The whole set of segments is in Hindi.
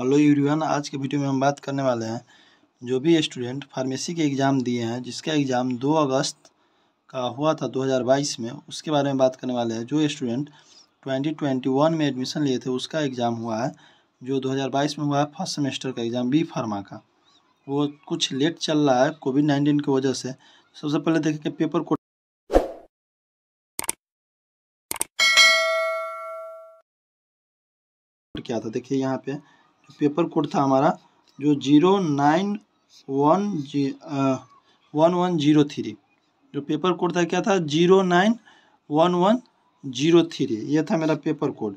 हेलो यूरियन आज के वीडियो में हम बात करने वाले हैं जो भी स्टूडेंट फार्मेसी के एग्ज़ाम दिए हैं जिसका एग्ज़ाम 2 अगस्त का हुआ था 2022 में उसके बारे में बात करने वाले हैं जो स्टूडेंट 2021 में एडमिशन लिए थे उसका एग्ज़ाम हुआ है जो 2022 में हुआ है फर्स्ट सेमेस्टर का एग्ज़ाम बी फार्मा का वो कुछ लेट चल रहा है कोविड नाइन्टीन की वजह से सबसे पहले देखें कि पेपर को क्या था देखिए यहाँ पे पेपर कोड था हमारा जो zero nine one G one one zero three जो पेपर कोड था क्या था zero nine one one zero three ये था मेरा पेपर कोड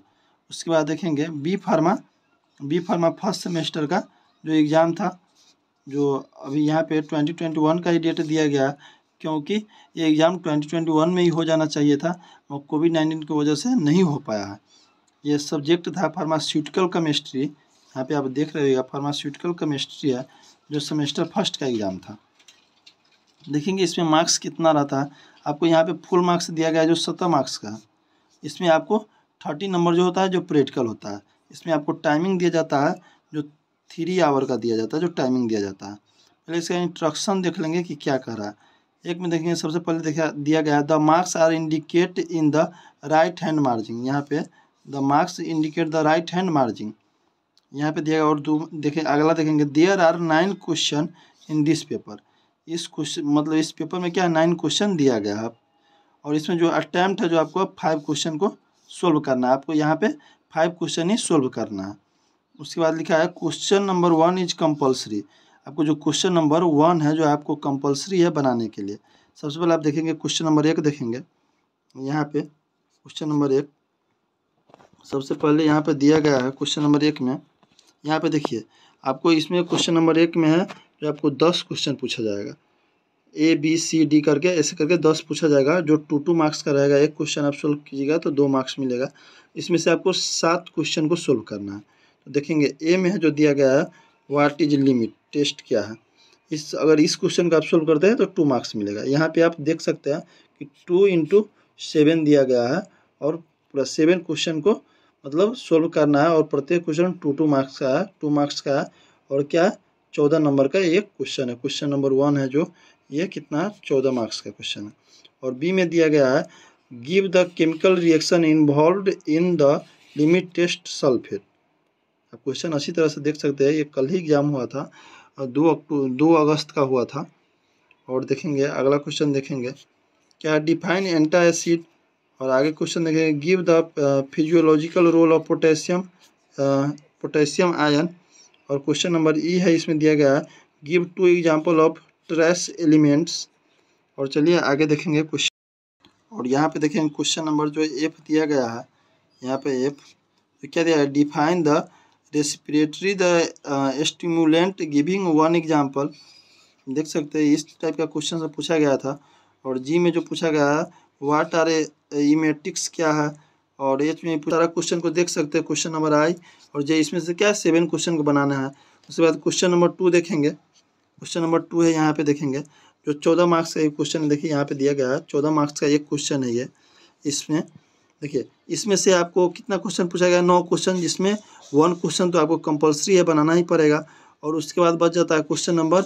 उसके बाद देखेंगे B pharma B pharma first semester का जो एग्ज़ाम था जो अभी यहाँ पे ट्वेंटी ट्वेंटी वन का ही डेट दिया गया क्योंकि ये एग्ज़ाम ट्वेंटी ट्वेंटी वन में ही हो जाना चाहिए था और कोविड नाइन्टीन की वजह से नहीं हो पाया है ये सब्जेक्ट था फार्मास्यूटिकल केमिस्ट्री यहाँ पे आप देख रहे होगा फार्मास्यूटिकल केमिस्ट्री है जो सेमेस्टर फर्स्ट का एग्ज़ाम था देखेंगे इसमें मार्क्स कितना रहता है आपको यहाँ पे फुल मार्क्स दिया गया है जो सत्रह मार्क्स का इसमें आपको थर्टी नंबर जो होता है जो प्रैक्टिकल होता है इसमें आपको टाइमिंग दिया जाता है जो थ्री आवर का दिया जाता है जो टाइमिंग दिया जाता है पहले इसका इंस्ट्रक्शन देख लेंगे कि क्या कर रहा है एक में देखेंगे सबसे पहले देखा दिया गया the marks are indicate in the right hand margin यहाँ पे the marks indicate the right hand margin यहाँ पे दिया और दो देखें अगला देखेंगे there are nine question in this paper इस क्वेश्चन मतलब इस पेपर में क्या है नाइन क्वेश्चन दिया गया है और इसमें जो अटैम्प्ट है जो आपको फाइव क्वेश्चन को सोल्व करना है आपको यहाँ पे फाइव क्वेश्चन ही सोल्व करना है उसके बाद लिखा है question number one is compulsory आपको जो क्वेश्चन नंबर वन है जो आपको कंपल्सरी है बनाने के लिए सबसे पहले आप देखेंगे क्वेश्चन नंबर एक देखेंगे यहाँ पे क्वेश्चन नंबर एक सबसे पहले यहाँ पे दिया गया है क्वेश्चन नंबर एक में यहाँ पे देखिए आपको इसमें क्वेश्चन नंबर एक में है जो आपको दस क्वेश्चन पूछा जाएगा ए बी सी डी करके ऐसे करके दस पूछा जाएगा जो टू टू मार्क्स का रहेगा एक क्वेश्चन आप सोल्व कीजिएगा तो दो मार्क्स मिलेगा इसमें से आपको सात क्वेश्चन को सोल्व करना है तो देखेंगे ए में है जो दिया गया है वाट इज लिमिट टेस्ट क्या है इस अगर इस क्वेश्चन को आप सोल्व करते हैं तो टू मार्क्स मिलेगा यहाँ पे आप देख सकते हैं कि टू इंटू सेवन दिया गया है और पूरा सेवन क्वेश्चन को मतलब सोल्व करना है और प्रत्येक क्वेश्चन टू टू मार्क्स का है टू मार्क्स का और क्या चौदह नंबर का एक क्वेश्चन है क्वेश्चन नंबर वन है जो ये कितना है चौदह मार्क्स का क्वेश्चन है और बी में दिया गया है give the chemical reaction involve in the limit test sulphate अब क्वेश्चन अच्छी तरह से देख सकते हैं ये कल ही एग्जाम हुआ था दो अक्टूबर दो अगस्त का हुआ था और देखेंगे अगला क्वेश्चन देखेंगे क्या डिफाइन एंटा एसिड और आगे क्वेश्चन देखेंगे give the physiological role of potassium potassium ion और क्वेश्चन नंबर ई है इसमें दिया गया है give two example of trace elements और चलिए आगे देखेंगे क्वेश्चन और यहाँ पे देखेंगे क्वेश्चन नंबर जो एफ दिया गया है यहाँ पे एफ तो क्या दिया है define the respiratory the stimulant giving one example देख सकते हैं इस टाइप का क्वेश्चन सब पूछा गया था और जी में जो पूछा गया वाट आर ईमेटिक्स क्या है और एच में सारा क्वेश्चन को देख सकते हैं क्वेश्चन नंबर आई और जे इसमें से क्या है सेवन क्वेश्चन को बनाना है उसके बाद क्वेश्चन नंबर टू देखेंगे क्वेश्चन नंबर टू है यहाँ पे देखेंगे जो चौदह मार्क्स का एक क्वेश्चन देखिए यहाँ पे दिया गया है चौदह मार्क्स का एक क्वेश्चन है ये इसमें देखिए इसमें से आपको कितना क्वेश्चन पूछा गया नौ क्वेश्चन जिसमें वन क्वेश्चन तो आपको कंपलसरी है बनाना ही पड़ेगा और उसके बाद बच जाता है क्वेश्चन नंबर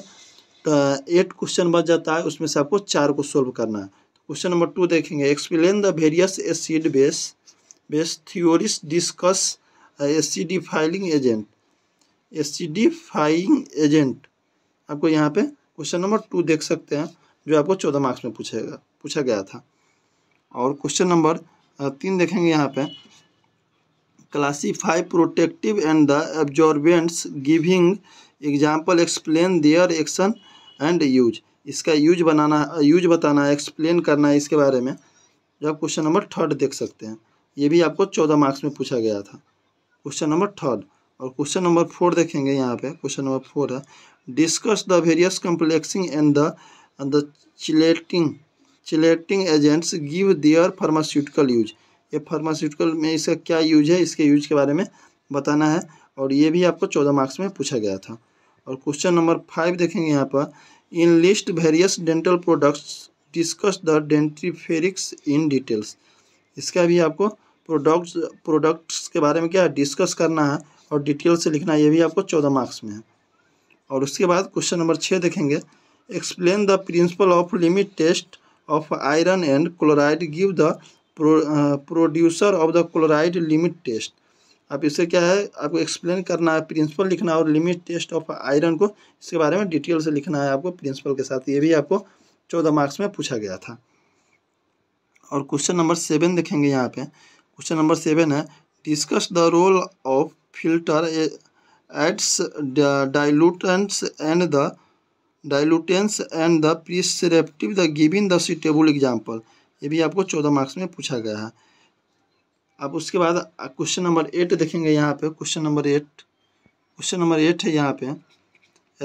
एट क्वेश्चन बच जाता है उसमें से आपको चार को सोल्व करना है क्वेश्चन नंबर टू देखेंगे explain the various acid base base theories discuss acidifying agent acidifying agent आपको यहाँ पे क्वेश्चन नंबर टू देख सकते हैं जो आपको चौदह मार्क्स में पूछेगा पूछा गया था और क्वेश्चन नंबर तीन देखेंगे यहाँ पे classify protective and the absorbents giving example explain their action and use इसका यूज बनाना यूज बताना है एक्सप्लेन करना है इसके बारे में जो आप क्वेश्चन नंबर थर्ड देख सकते हैं ये भी आपको चौदह मार्क्स में पूछा गया था क्वेश्चन नंबर थर्ड और क्वेश्चन नंबर फोर देखेंगे यहाँ पे क्वेश्चन नंबर फोर है discuss the various complexing and the chelating chelating agents give their pharmaceutical use ये फार्मास्यूटिकल में इसका क्या यूज है इसके यूज के बारे में बताना है और ये भी आपको चौदह मार्क्स में पूछा गया था और क्वेश्चन नंबर फाइव देखेंगे यहाँ पर in list various dental products discuss the dentifrics in details इसका भी आपको प्रोडक्ट्स प्रोडक्ट्स के बारे में क्या डिस्कस करना है और डिटेल से लिखना है ये भी आपको चौदह मार्क्स में है और उसके बाद क्वेश्चन नंबर छः देखेंगे explain the principle of limit test of iron and chloride give the producer of the chloride limit test अब इसे क्या है आपको एक्सप्लेन करना है प्रिंसिपल लिखना है और लिमिट टेस्ट ऑफ आयरन को इसके बारे में डिटेल से लिखना है आपको प्रिंसिपल के साथ ये भी आपको चौदह मार्क्स में पूछा गया था और क्वेश्चन नंबर सेवन देखेंगे यहाँ पे क्वेश्चन नंबर सेवन है discuss the role of filter aids diluents and the diluents and the preservative the giving the suitable example ये भी आपको चौदह मार्क्स में पूछा गया है अब उसके बाद क्वेश्चन नंबर एट देखेंगे यहाँ पे question number eight question number eight है यहाँ पे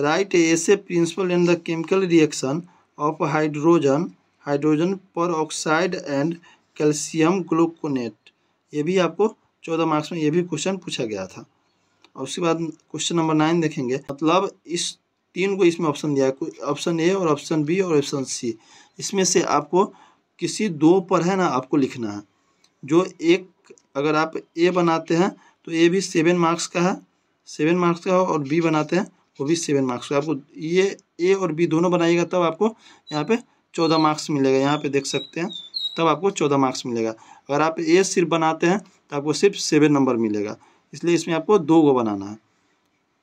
राइट ऐसे principle in the chemical reaction of hydrogen hydrogen peroxide and calcium gluconate ये भी आपको चौदह मार्क्स में ये भी क्वेश्चन पूछा गया था और उसके बाद क्वेश्चन नंबर नाइन देखेंगे मतलब इस तीन को इसमें ऑप्शन दिया है ऑप्शन ए और ऑप्शन बी और ऑप्शन सी इसमें से आपको किसी दो पर है ना आपको लिखना है जो एक अगर आप ए बनाते हैं तो ए भी सेवन मार्क्स का है सेवन मार्क्स का और बी बनाते हैं वो भी सेवन मार्क्स का आपको ये ए और बी दोनों बनाइएगा तब आपको यहाँ पे चौदह मार्क्स मिलेगा यहाँ पे देख सकते हैं तब आपको चौदह मार्क्स मिलेगा अगर आप ए सिर्फ बनाते हैं तो आपको सिर्फ सेवन नंबर मिलेगा इसलिए इसमें आपको दो गो बनाना है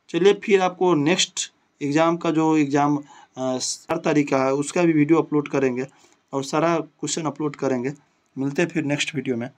चलिए फिर आपको नेक्स्ट एग्ज़ाम का जो एग्ज़ाम हर तारीख का है उसका भी वीडियो अपलोड करेंगे और सारा क्वेश्चन अपलोड करेंगे मिलते हैं फिर नेक्स्ट वीडियो में